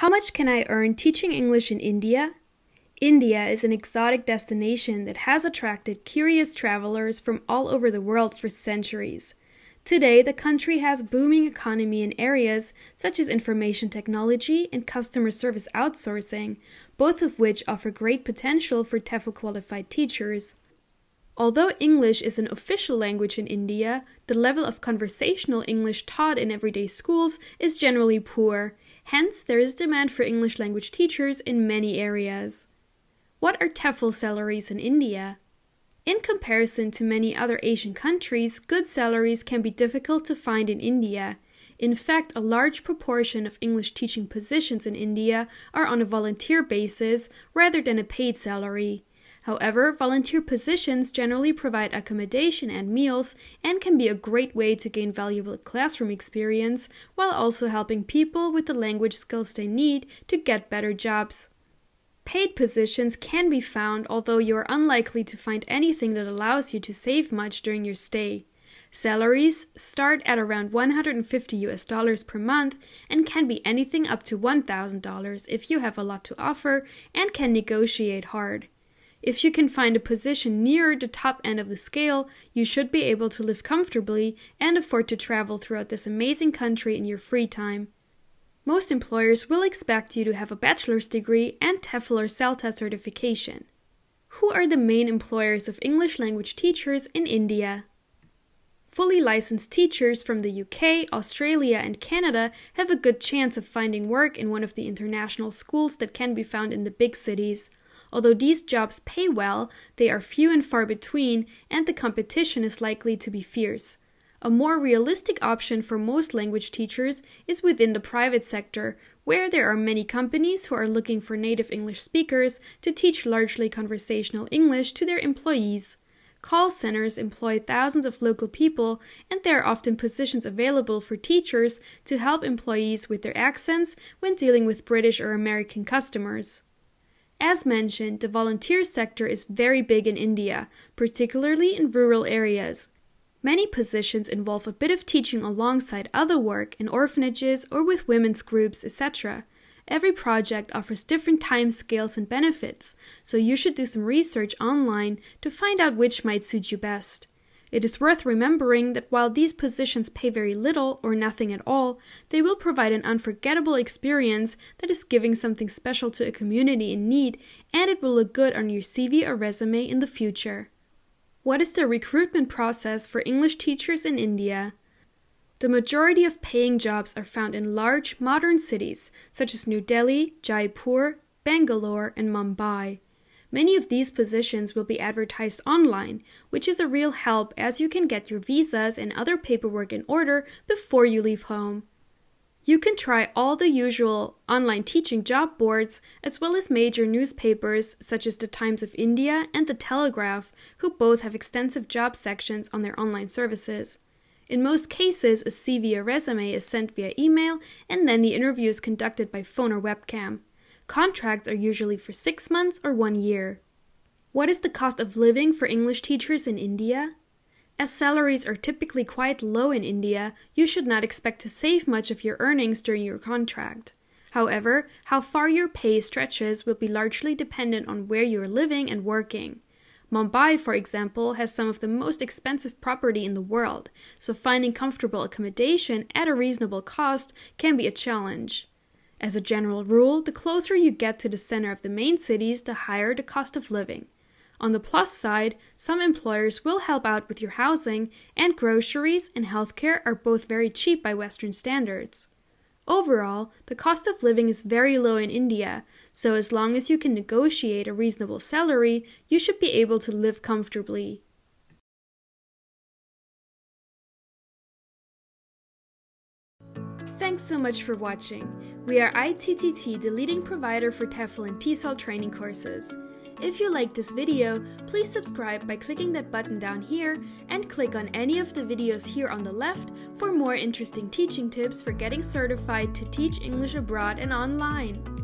How much can I earn teaching English in India? India is an exotic destination that has attracted curious travelers from all over the world for centuries. Today, the country has booming economy in areas such as information technology and customer service outsourcing, both of which offer great potential for TEFL qualified teachers. Although English is an official language in India, the level of conversational English taught in everyday schools is generally poor, Hence, there is demand for English language teachers in many areas. What are TEFL salaries in India? In comparison to many other Asian countries, good salaries can be difficult to find in India. In fact, a large proportion of English teaching positions in India are on a volunteer basis rather than a paid salary. However, volunteer positions generally provide accommodation and meals and can be a great way to gain valuable classroom experience while also helping people with the language skills they need to get better jobs. Paid positions can be found, although you are unlikely to find anything that allows you to save much during your stay. Salaries start at around 150 US dollars per month and can be anything up to $1,000 if you have a lot to offer and can negotiate hard. If you can find a position nearer the top end of the scale, you should be able to live comfortably and afford to travel throughout this amazing country in your free time. Most employers will expect you to have a bachelor's degree and TEFL or CELTA certification. Who are the main employers of English language teachers in India? Fully licensed teachers from the UK, Australia, and Canada have a good chance of finding work in one of the international schools that can be found in the big cities. Although these jobs pay well, they are few and far between, and the competition is likely to be fierce. A more realistic option for most language teachers is within the private sector, where there are many companies who are looking for native English speakers to teach largely conversational English to their employees. Call centers employ thousands of local people, and there are often positions available for teachers to help employees with their accents when dealing with British or American customers. As mentioned, the volunteer sector is very big in India, particularly in rural areas. Many positions involve a bit of teaching alongside other work in orphanages or with women's groups, etc. Every project offers different time scales and benefits, so you should do some research online to find out which might suit you best. It is worth remembering that while these positions pay very little or nothing at all, they will provide an unforgettable experience that is giving something special to a community in need, and it will look good on your CV or resume in the future. What is the recruitment process for English teachers in India? The majority of paying jobs are found in large, modern cities such as New Delhi, Jaipur, Bangalore, and Mumbai. Many of these positions will be advertised online, which is a real help as you can get your visas and other paperwork in order before you leave home. You can try all the usual online teaching job boards, as well as major newspapers such as the Times of India and the Telegraph, who both have extensive job sections on their online services. In most cases, a CV or resume is sent via email, and then the interview is conducted by phone or webcam. Contracts are usually for six months or one year. What is the cost of living for English teachers in India? As salaries are typically quite low in India, you should not expect to save much of your earnings during your contract. However, how far your pay stretches will be largely dependent on where you are living and working. Mumbai, for example, has some of the most expensive property in the world, so finding comfortable accommodation at a reasonable cost can be a challenge. As a general rule, the closer you get to the center of the main cities, the higher the cost of living. On the plus side, some employers will help out with your housing, and groceries and healthcare are both very cheap by Western standards. Overall, the cost of living is very low in India, so as long as you can negotiate a reasonable salary, you should be able to live comfortably. Thanks so much for watching. We are ITTT, the leading provider for TEFL and TESOL training courses. If you like this video, please subscribe by clicking that button down here and click on any of the videos here on the left for more interesting teaching tips for getting certified to teach English abroad and online.